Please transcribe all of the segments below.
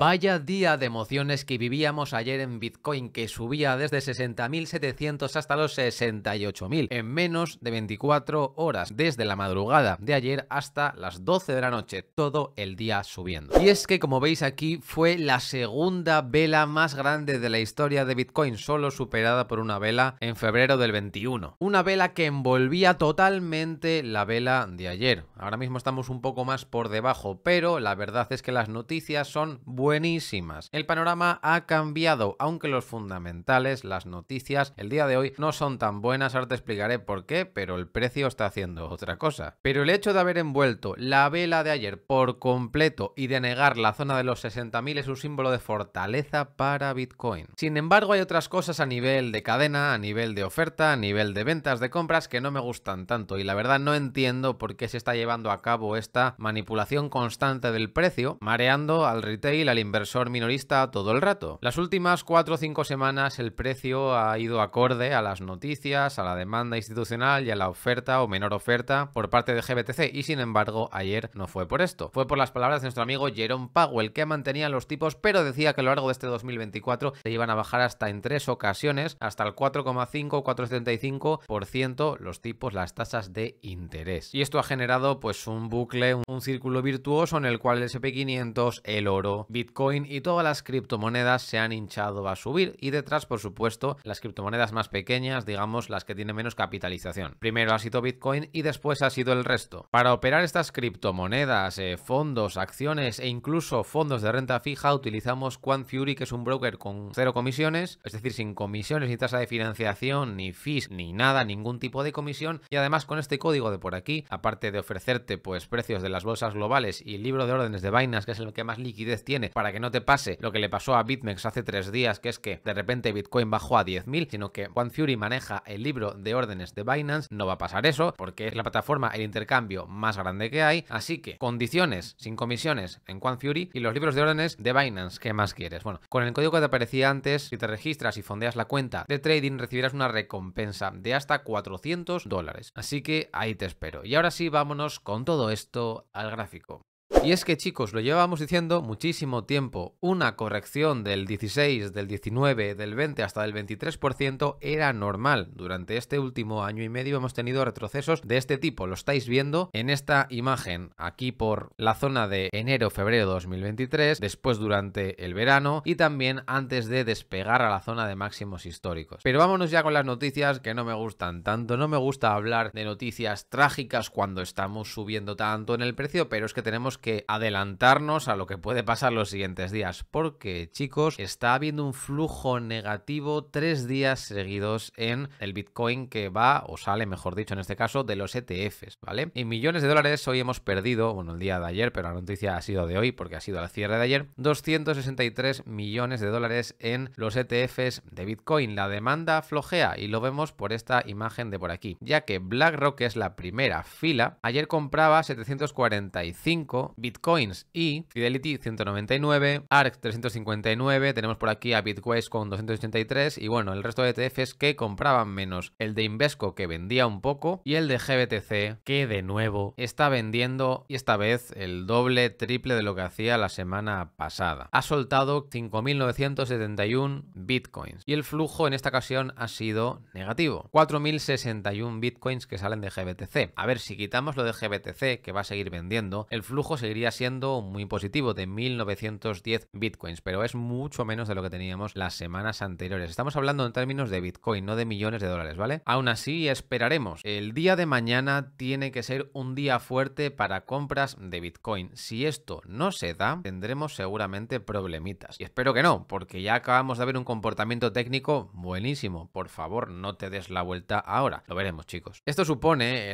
Vaya día de emociones que vivíamos ayer en Bitcoin, que subía desde 60.700 hasta los 68.000 en menos de 24 horas, desde la madrugada de ayer hasta las 12 de la noche, todo el día subiendo. Y es que, como veis aquí, fue la segunda vela más grande de la historia de Bitcoin, solo superada por una vela en febrero del 21. Una vela que envolvía totalmente la vela de ayer. Ahora mismo estamos un poco más por debajo, pero la verdad es que las noticias son buenas buenísimas. El panorama ha cambiado, aunque los fundamentales, las noticias, el día de hoy no son tan buenas, ahora te explicaré por qué, pero el precio está haciendo otra cosa. Pero el hecho de haber envuelto la vela de ayer por completo y de negar la zona de los 60.000 es un símbolo de fortaleza para Bitcoin. Sin embargo, hay otras cosas a nivel de cadena, a nivel de oferta, a nivel de ventas, de compras que no me gustan tanto y la verdad no entiendo por qué se está llevando a cabo esta manipulación constante del precio, mareando al retail, al inversor minorista todo el rato. Las últimas 4 o 5 semanas el precio ha ido acorde a las noticias, a la demanda institucional y a la oferta o menor oferta por parte de GBTC y sin embargo ayer no fue por esto. Fue por las palabras de nuestro amigo Jerome Powell que mantenía los tipos pero decía que a lo largo de este 2024 se iban a bajar hasta en tres ocasiones hasta el 4,5 4,75% los tipos, las tasas de interés. Y esto ha generado pues un bucle, un, círculo virtuoso en el cual el SP500, el oro, Bitcoin y todas las criptomonedas se han hinchado a subir y detrás, por supuesto, las criptomonedas más pequeñas, digamos las que tienen menos capitalización. Primero ha sido Bitcoin y después ha sido el resto. Para operar estas criptomonedas, eh, fondos, acciones e incluso fondos de renta fija utilizamos Fury, que es un broker con cero comisiones, es decir, sin comisiones ni tasa de financiación, ni fees, ni nada, ningún tipo de comisión y además con este código de por aquí, aparte de ofrecerte pues precios de las bolsas globales y libro de órdenes de vainas que es el que más liquidez tiene, para que no te pase lo que le pasó a BitMEX hace tres días, que es que de repente Bitcoin bajó a 10.000, sino que OneFury maneja el libro de órdenes de Binance, no va a pasar eso, porque es la plataforma, el intercambio más grande que hay, así que condiciones sin comisiones en OneFury y los libros de órdenes de Binance, ¿qué más quieres? Bueno, con el código que te aparecía antes, si te registras y fondeas la cuenta de trading, recibirás una recompensa de hasta 400 dólares. Así que ahí te espero. Y ahora sí, vámonos con todo esto al gráfico. Y es que chicos, lo llevábamos diciendo muchísimo tiempo, una corrección del 16, del 19, del 20 hasta del 23% era normal. Durante este último año y medio hemos tenido retrocesos de este tipo, lo estáis viendo en esta imagen, aquí por la zona de enero-febrero 2023, después durante el verano y también antes de despegar a la zona de máximos históricos. Pero vámonos ya con las noticias que no me gustan tanto, no me gusta hablar de noticias trágicas cuando estamos subiendo tanto en el precio, pero es que tenemos que que adelantarnos a lo que puede pasar los siguientes días, porque chicos, está habiendo un flujo negativo tres días seguidos en el Bitcoin que va o sale, mejor dicho, en este caso, de los ETFs, ¿vale? Y millones de dólares hoy hemos perdido, bueno, el día de ayer, pero la noticia ha sido de hoy porque ha sido al cierre de ayer, 263 millones de dólares en los ETFs de Bitcoin. La demanda flojea y lo vemos por esta imagen de por aquí, ya que BlackRock, es la primera fila, ayer compraba 745 Bitcoins y Fidelity 199, ARC 359, tenemos por aquí a Bitwise con 283 y bueno, el resto de ETFs que compraban menos, el de Invesco que vendía un poco y el de GBTC que de nuevo está vendiendo y esta vez el doble, triple de lo que hacía la semana pasada. Ha soltado 5.971 Bitcoins y el flujo en esta ocasión ha sido negativo. 4.061 Bitcoins que salen de GBTC. A ver, si quitamos lo de GBTC que va a seguir vendiendo, el flujo seguiría siendo muy positivo, de 1910 bitcoins, pero es mucho menos de lo que teníamos las semanas anteriores. Estamos hablando en términos de bitcoin, no de millones de dólares, ¿vale? Aún así, esperaremos. El día de mañana tiene que ser un día fuerte para compras de bitcoin. Si esto no se da, tendremos seguramente problemitas. Y espero que no, porque ya acabamos de ver un comportamiento técnico buenísimo. Por favor, no te des la vuelta ahora. Lo veremos, chicos. Esto supone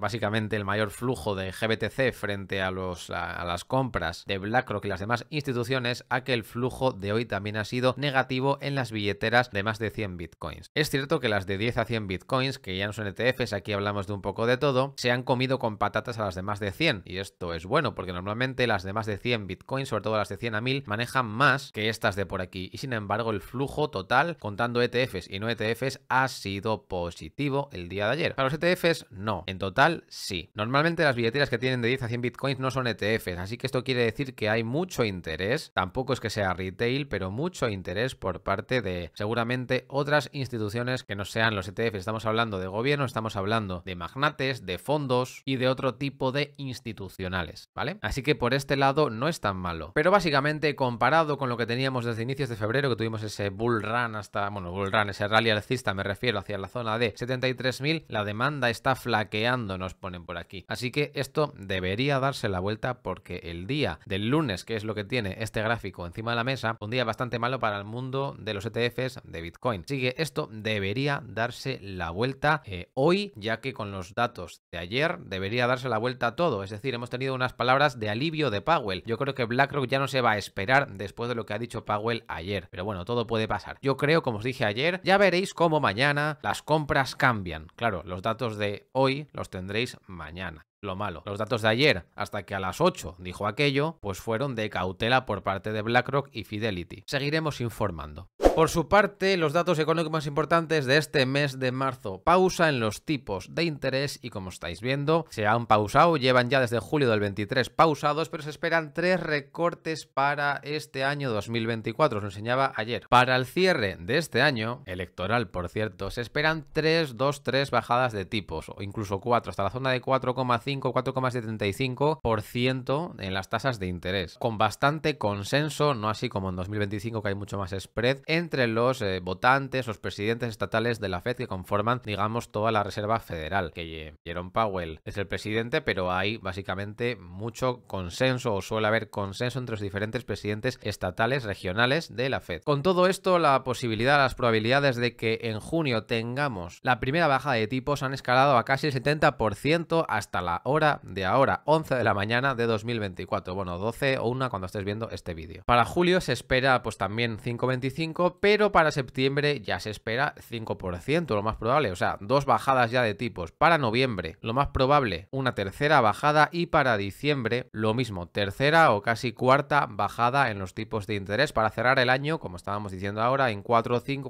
básicamente el mayor flujo de GBTC frente a los a, las compras de BlackRock y las demás instituciones a que el flujo de hoy también ha sido negativo en las billeteras de más de 100 bitcoins. Es cierto que las de 10 a 100 bitcoins, que ya no son ETFs, aquí hablamos de un poco de todo, se han comido con patatas a las de más de 100 y esto es bueno porque normalmente las de más de 100 bitcoins, sobre todo las de 100 a 1000, manejan más que estas de por aquí y sin embargo el flujo total contando ETFs y no ETFs ha sido positivo el día de ayer. Para los ETFs no, en total sí. Normalmente las billeteras que tienen de 10 a 100 bitcoins no son ETFs, e así que esto quiere decir que hay mucho interés, tampoco es que sea retail, pero mucho interés por parte de seguramente otras instituciones que no sean los ETFs. Estamos hablando de gobierno, estamos hablando de magnates, de fondos y de otro tipo de institucionales, ¿vale? Así que por este lado no es tan malo. Pero básicamente comparado con lo que teníamos desde inicios de febrero, que tuvimos ese bull run hasta, bueno, bull run, ese rally alcista, me refiero, hacia la zona de 73.000, la demanda está flaqueando, nos ponen por aquí. Así que esto debería darse la vuelta porque el día del lunes, que es lo que tiene este gráfico encima de la mesa, un día bastante malo para el mundo de los ETFs de Bitcoin. Así que esto debería darse la vuelta eh, hoy, ya que con los datos de ayer debería darse la vuelta todo. Es decir, hemos tenido unas palabras de alivio de Powell. Yo creo que BlackRock ya no se va a esperar después de lo que ha dicho Powell ayer. Pero bueno, todo puede pasar. Yo creo, como os dije ayer, ya veréis cómo mañana las compras cambian. Claro, los datos de hoy los tendréis mañana lo malo. Los datos de ayer, hasta que a las 8 dijo aquello, pues fueron de cautela por parte de BlackRock y Fidelity. Seguiremos informando. Por su parte, los datos económicos más importantes de este mes de marzo. Pausa en los tipos de interés y como estáis viendo, se han pausado, llevan ya desde julio del 23 pausados, pero se esperan tres recortes para este año 2024, os lo enseñaba ayer. Para el cierre de este año, electoral por cierto, se esperan 3, 2, 3 bajadas de tipos, o incluso cuatro, hasta la zona de 4,5, 4,75% en las tasas de interés, con bastante consenso, no así como en 2025 que hay mucho más spread, en entre los eh, votantes, los presidentes estatales de la Fed que conforman, digamos, toda la Reserva Federal, que Jerome Powell es el presidente, pero hay básicamente mucho consenso o suele haber consenso entre los diferentes presidentes estatales, regionales de la Fed. Con todo esto, la posibilidad, las probabilidades de que en junio tengamos la primera baja de tipos han escalado a casi el 70% hasta la hora de ahora, 11 de la mañana de 2024. Bueno, 12 o 1 cuando estés viendo este vídeo. Para julio se espera pues también 5.25, pero para septiembre ya se espera 5%, lo más probable. O sea, dos bajadas ya de tipos. Para noviembre, lo más probable, una tercera bajada y para diciembre, lo mismo, tercera o casi cuarta bajada en los tipos de interés para cerrar el año, como estábamos diciendo ahora, en 4,5,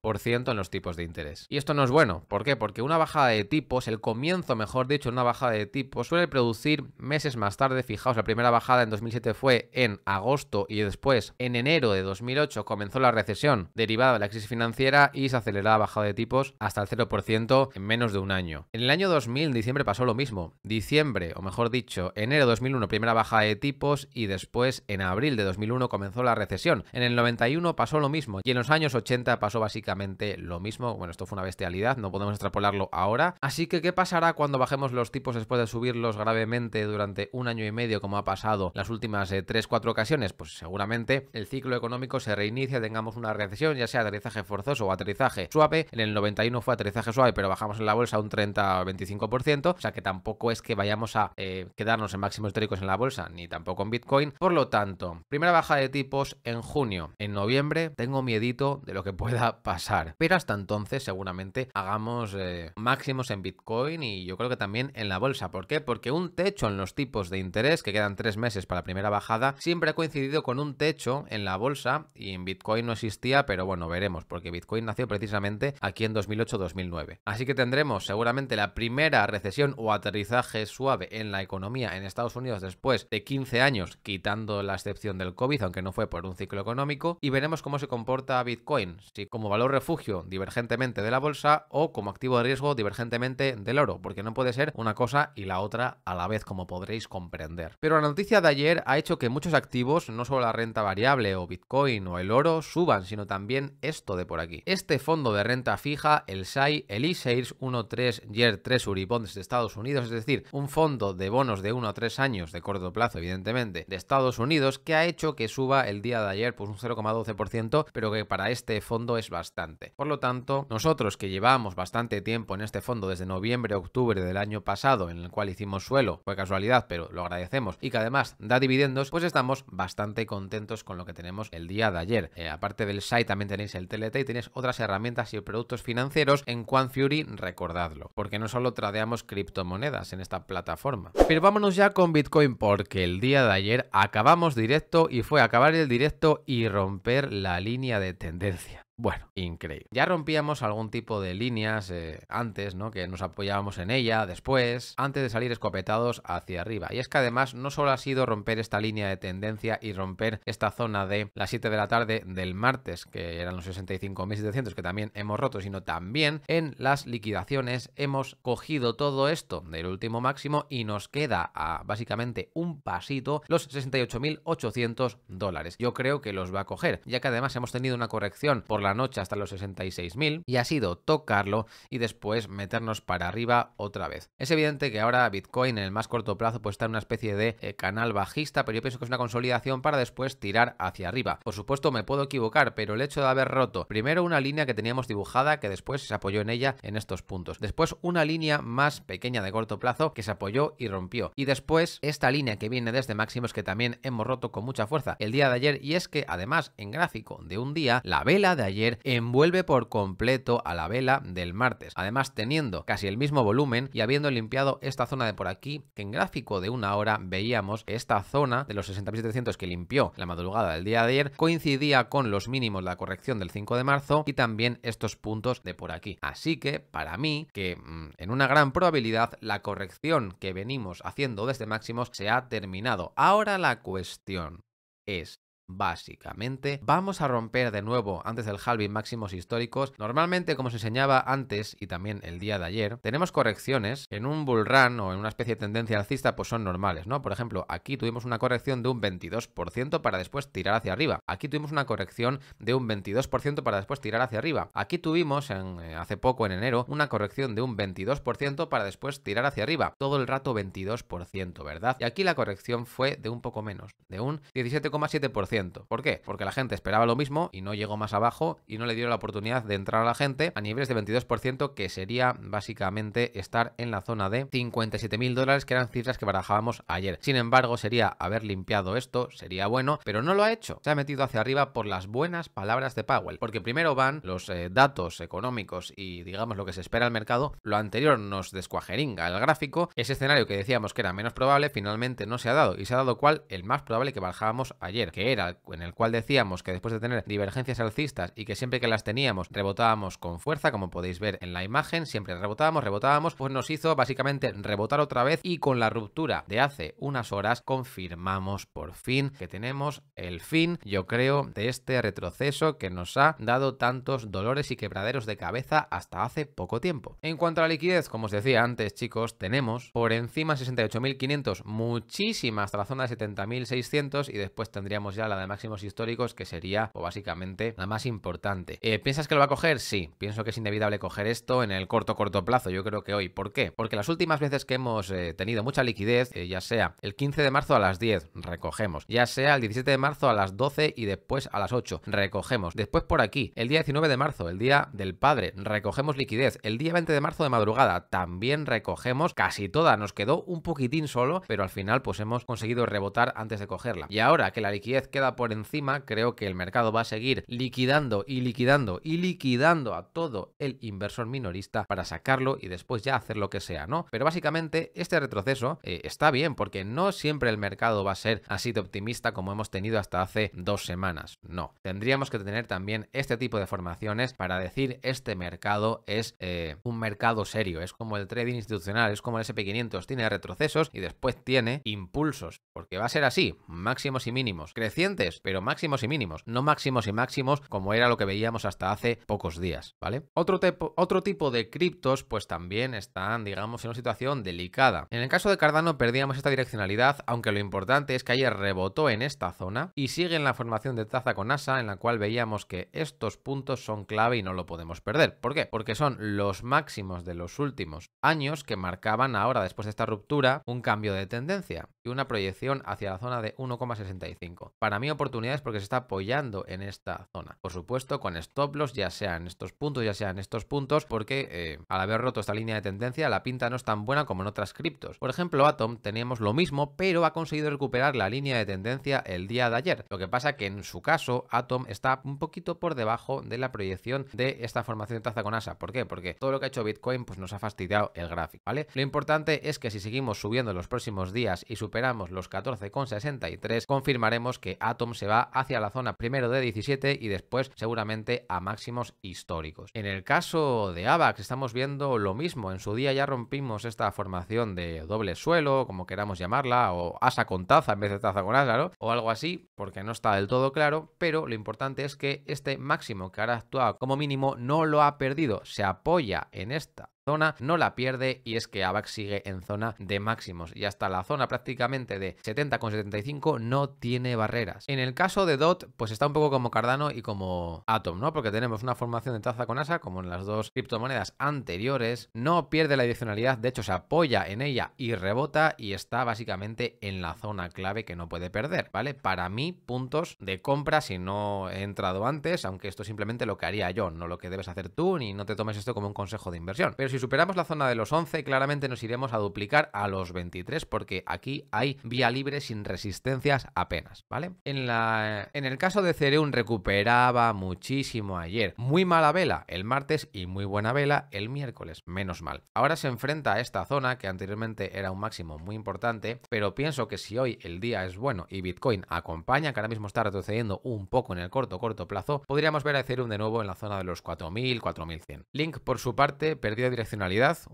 4,75% en los tipos de interés. Y esto no es bueno. ¿Por qué? Porque una bajada de tipos, el comienzo, mejor dicho, una bajada de tipos, suele producir meses más tarde. Fijaos, la primera bajada en 2007 fue en agosto y después en enero de 2008 comenzó la recesión, derivada de la crisis financiera y se la bajada de tipos hasta el 0% en menos de un año. En el año 2000, diciembre, pasó lo mismo. Diciembre, o mejor dicho, enero de 2001, primera bajada de tipos y después en abril de 2001 comenzó la recesión. En el 91 pasó lo mismo y en los años 80 pasó básicamente lo mismo. Bueno, esto fue una bestialidad, no podemos extrapolarlo ahora. Así que, ¿qué pasará cuando bajemos los tipos después de subirlos gravemente durante un año y medio como ha pasado las últimas 3-4 eh, ocasiones? Pues seguramente el ciclo económico se reinicia de tengamos una recesión, ya sea aterrizaje forzoso o aterrizaje suave. En el 91 fue aterrizaje suave, pero bajamos en la bolsa un 30 o 25%, o sea que tampoco es que vayamos a eh, quedarnos en máximos históricos en la bolsa, ni tampoco en Bitcoin. Por lo tanto, primera bajada de tipos en junio. En noviembre tengo miedito de lo que pueda pasar, pero hasta entonces seguramente hagamos eh, máximos en Bitcoin y yo creo que también en la bolsa. ¿Por qué? Porque un techo en los tipos de interés, que quedan tres meses para la primera bajada, siempre ha coincidido con un techo en la bolsa y en Bitcoin no existía, pero bueno, veremos, porque Bitcoin nació precisamente aquí en 2008-2009. Así que tendremos seguramente la primera recesión o aterrizaje suave en la economía en Estados Unidos después de 15 años, quitando la excepción del COVID, aunque no fue por un ciclo económico, y veremos cómo se comporta Bitcoin, si como valor refugio divergentemente de la bolsa o como activo de riesgo divergentemente del oro, porque no puede ser una cosa y la otra a la vez, como podréis comprender. Pero la noticia de ayer ha hecho que muchos activos, no solo la renta variable o Bitcoin o el oro, suban, sino también esto de por aquí. Este fondo de renta fija, el SAI, el e 13 1-3 Year Bonds de Estados Unidos, es decir, un fondo de bonos de 1 a 3 años de corto plazo, evidentemente, de Estados Unidos, que ha hecho que suba el día de ayer pues un 0,12%, pero que para este fondo es bastante. Por lo tanto, nosotros que llevamos bastante tiempo en este fondo desde noviembre, octubre del año pasado, en el cual hicimos suelo, fue casualidad, pero lo agradecemos, y que además da dividendos, pues estamos bastante contentos con lo que tenemos el día de ayer. Eh, aparte del site también tenéis el TLT y tenéis otras herramientas y productos financieros en Fury, recordadlo, porque no solo tradeamos criptomonedas en esta plataforma. Pero vámonos ya con Bitcoin porque el día de ayer acabamos directo y fue acabar el directo y romper la línea de tendencia. Bueno, increíble. Ya rompíamos algún tipo de líneas eh, antes, ¿no? Que nos apoyábamos en ella después, antes de salir escopetados hacia arriba. Y es que además no solo ha sido romper esta línea de tendencia y romper esta zona de las 7 de la tarde del martes, que eran los 65.700 que también hemos roto, sino también en las liquidaciones hemos cogido todo esto del último máximo y nos queda a básicamente un pasito los 68.800 dólares. Yo creo que los va a coger, ya que además hemos tenido una corrección por la noche hasta los 66.000 y ha sido tocarlo y después meternos para arriba otra vez. Es evidente que ahora Bitcoin en el más corto plazo pues está en una especie de eh, canal bajista, pero yo pienso que es una consolidación para después tirar hacia arriba. Por supuesto me puedo equivocar, pero el hecho de haber roto primero una línea que teníamos dibujada que después se apoyó en ella en estos puntos, después una línea más pequeña de corto plazo que se apoyó y rompió y después esta línea que viene desde máximos que también hemos roto con mucha fuerza el día de ayer y es que además en gráfico de un día la vela de ayer envuelve por completo a la vela del martes, además teniendo casi el mismo volumen y habiendo limpiado esta zona de por aquí, que en gráfico de una hora veíamos que esta zona de los 60.700 que limpió la madrugada del día de ayer coincidía con los mínimos de la corrección del 5 de marzo y también estos puntos de por aquí. Así que para mí que mm, en una gran probabilidad la corrección que venimos haciendo desde máximos se ha terminado. Ahora la cuestión es Básicamente, vamos a romper de nuevo antes del halving máximos históricos. Normalmente, como se enseñaba antes y también el día de ayer, tenemos correcciones en un bull run o en una especie de tendencia alcista, pues son normales, ¿no? Por ejemplo, aquí tuvimos una corrección de un 22% para después tirar hacia arriba. Aquí tuvimos una corrección de un 22% para después tirar hacia arriba. Aquí tuvimos en, eh, hace poco, en enero, una corrección de un 22% para después tirar hacia arriba. Todo el rato 22%, ¿verdad? Y aquí la corrección fue de un poco menos, de un 17,7%. ¿Por qué? Porque la gente esperaba lo mismo y no llegó más abajo y no le dio la oportunidad de entrar a la gente a niveles de 22%, que sería básicamente estar en la zona de 57 mil dólares, que eran cifras que barajábamos ayer. Sin embargo, sería haber limpiado esto, sería bueno, pero no lo ha hecho. Se ha metido hacia arriba por las buenas palabras de Powell, porque primero van los eh, datos económicos y digamos lo que se espera al mercado. Lo anterior nos descuajeringa el gráfico. Ese escenario que decíamos que era menos probable, finalmente no se ha dado. Y se ha dado cuál, el más probable que barajábamos ayer, que era en el cual decíamos que después de tener divergencias alcistas y que siempre que las teníamos rebotábamos con fuerza, como podéis ver en la imagen, siempre rebotábamos, rebotábamos, pues nos hizo básicamente rebotar otra vez y con la ruptura de hace unas horas confirmamos por fin que tenemos el fin, yo creo, de este retroceso que nos ha dado tantos dolores y quebraderos de cabeza hasta hace poco tiempo. En cuanto a la liquidez, como os decía antes, chicos, tenemos por encima 68.500, muchísima hasta la zona de 70.600 y después tendríamos ya la de máximos históricos, que sería, o básicamente, la más importante. Eh, ¿Piensas que lo va a coger? Sí, pienso que es inevitable coger esto en el corto, corto plazo, yo creo que hoy. ¿Por qué? Porque las últimas veces que hemos eh, tenido mucha liquidez, eh, ya sea el 15 de marzo a las 10, recogemos, ya sea el 17 de marzo a las 12 y después a las 8, recogemos, después por aquí, el día 19 de marzo, el día del padre, recogemos liquidez, el día 20 de marzo de madrugada, también recogemos casi toda, nos quedó un poquitín solo, pero al final pues hemos conseguido rebotar antes de cogerla. Y ahora que la liquidez queda por encima, creo que el mercado va a seguir liquidando y liquidando y liquidando a todo el inversor minorista para sacarlo y después ya hacer lo que sea, ¿no? Pero básicamente este retroceso eh, está bien porque no siempre el mercado va a ser así de optimista como hemos tenido hasta hace dos semanas, no. Tendríamos que tener también este tipo de formaciones para decir este mercado es eh, un mercado serio, es como el trading institucional, es como el SP500, tiene retrocesos y después tiene impulsos, porque va a ser así, máximos y mínimos, creciendo pero máximos y mínimos, no máximos y máximos como era lo que veíamos hasta hace pocos días, ¿vale? Otro, otro tipo de criptos pues también están, digamos, en una situación delicada. En el caso de Cardano perdíamos esta direccionalidad, aunque lo importante es que ayer rebotó en esta zona y sigue en la formación de taza con asa en la cual veíamos que estos puntos son clave y no lo podemos perder. ¿Por qué? Porque son los máximos de los últimos años que marcaban ahora después de esta ruptura un cambio de tendencia y una proyección hacia la zona de 1,65. Para mí oportunidades porque se está apoyando en esta zona. Por supuesto, con stop loss, ya en estos puntos, ya sean estos puntos, porque eh, al haber roto esta línea de tendencia, la pinta no es tan buena como en otras criptos. Por ejemplo, Atom teníamos lo mismo, pero ha conseguido recuperar la línea de tendencia el día de ayer. Lo que pasa que en su caso, Atom está un poquito por debajo de la proyección de esta formación de Taza con ASA. ¿Por qué? Porque todo lo que ha hecho Bitcoin pues nos ha fastidiado el gráfico, ¿vale? Lo importante es que si seguimos subiendo los próximos días y superamos los 14,63, confirmaremos que Atom se va hacia la zona primero de 17 y después seguramente a máximos históricos. En el caso de AVAX estamos viendo lo mismo. En su día ya rompimos esta formación de doble suelo, como queramos llamarla, o asa con taza en vez de taza con asa, O algo así, porque no está del todo claro, pero lo importante es que este máximo que ahora actúa como mínimo no lo ha perdido, se apoya en esta no la pierde y es que abac sigue en zona de máximos y hasta la zona prácticamente de 70 con 75 no tiene barreras. En el caso de DOT, pues está un poco como Cardano y como Atom, ¿no? Porque tenemos una formación de taza con asa, como en las dos criptomonedas anteriores, no pierde la direccionalidad, de hecho se apoya en ella y rebota y está básicamente en la zona clave que no puede perder, ¿vale? Para mí, puntos de compra si no he entrado antes, aunque esto simplemente lo que haría yo, no lo que debes hacer tú, ni no te tomes esto como un consejo de inversión. Pero si superamos la zona de los 11, claramente nos iremos a duplicar a los 23 porque aquí hay vía libre sin resistencias apenas, ¿vale? En, la, en el caso de Cereum recuperaba muchísimo ayer. Muy mala vela el martes y muy buena vela el miércoles, menos mal. Ahora se enfrenta a esta zona que anteriormente era un máximo muy importante, pero pienso que si hoy el día es bueno y Bitcoin acompaña, que ahora mismo está retrocediendo un poco en el corto, corto plazo, podríamos ver a Ethereum de nuevo en la zona de los 4.000, 4.100. Link, por su parte, perdió dirección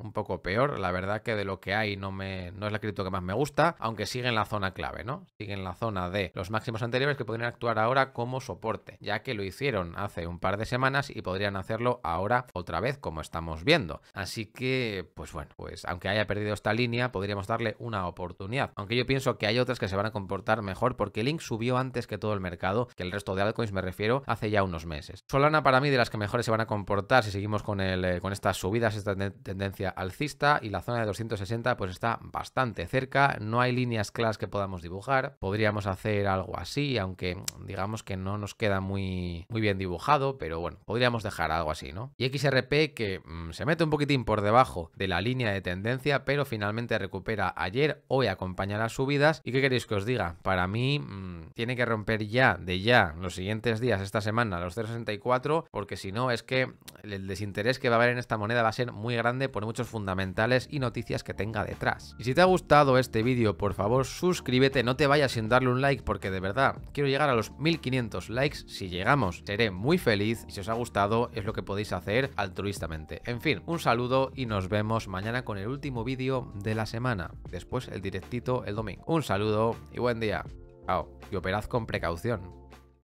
un poco peor. La verdad que de lo que hay no, me, no es la cripto que más me gusta, aunque sigue en la zona clave, ¿no? Sigue en la zona de los máximos anteriores que podrían actuar ahora como soporte, ya que lo hicieron hace un par de semanas y podrían hacerlo ahora otra vez, como estamos viendo. Así que, pues bueno, pues aunque haya perdido esta línea, podríamos darle una oportunidad. Aunque yo pienso que hay otras que se van a comportar mejor porque Link subió antes que todo el mercado, que el resto de altcoins me refiero, hace ya unos meses. Solana para mí de las que mejores se van a comportar si seguimos con, el, eh, con estas subidas, esta tendencia alcista y la zona de 260 pues está bastante cerca, no hay líneas claras que podamos dibujar, podríamos hacer algo así, aunque digamos que no nos queda muy, muy bien dibujado, pero bueno, podríamos dejar algo así, ¿no? Y XRP que mm, se mete un poquitín por debajo de la línea de tendencia, pero finalmente recupera ayer, hoy acompañará subidas y qué queréis que os diga, para mí... Mm, tiene que romper ya, de ya, los siguientes días, esta semana, los 0,64, porque si no es que el desinterés que va a haber en esta moneda va a ser muy grande por muchos fundamentales y noticias que tenga detrás. Y si te ha gustado este vídeo, por favor suscríbete, no te vayas sin darle un like, porque de verdad, quiero llegar a los 1500 likes, si llegamos, seré muy feliz, y si os ha gustado, es lo que podéis hacer altruistamente. En fin, un saludo y nos vemos mañana con el último vídeo de la semana, después el directito el domingo. Un saludo y buen día. Oh, y operad con precaución,